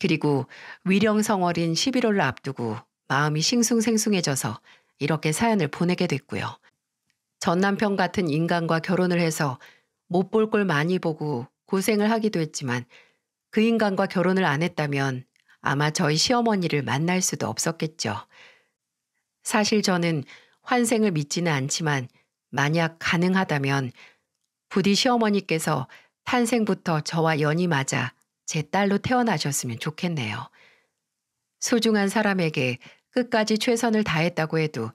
A: 그리고 위령성월인 11월을 앞두고 마음이 싱숭생숭해져서 이렇게 사연을 보내게 됐고요. 전 남편 같은 인간과 결혼을 해서 못 볼 걸 많이 보고 고생을 하기도 했지만 그 인간과 결혼을 안 했다면 아마 저희 시어머니를 만날 수도 없었겠죠. 사실 저는 환생을 믿지는 않지만 만약 가능하다면 부디 시어머니께서 탄생부터 저와 연이 맞아 제 딸로 태어나셨으면 좋겠네요. 소중한 사람에게 끝까지 최선을 다했다고 해도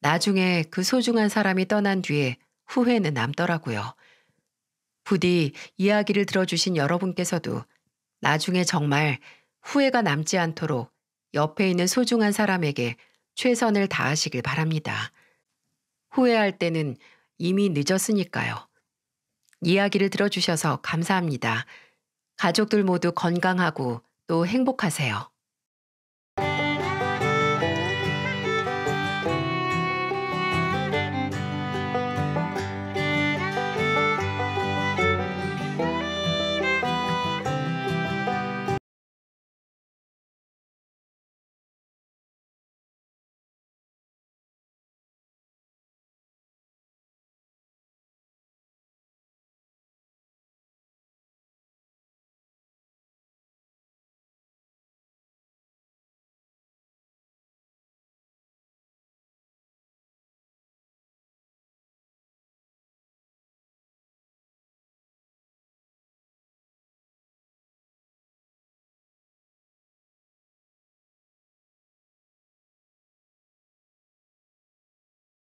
A: 나중에 그 소중한 사람이 떠난 뒤에 후회는 남더라고요. 부디 이야기를 들어주신 여러분께서도 나중에 정말 후회가 남지 않도록 옆에 있는 소중한 사람에게 최선을 다하시길 바랍니다. 후회할 때는 이미 늦었으니까요. 이야기를 들어주셔서 감사합니다. 가족들 모두 건강하고 또 행복하세요.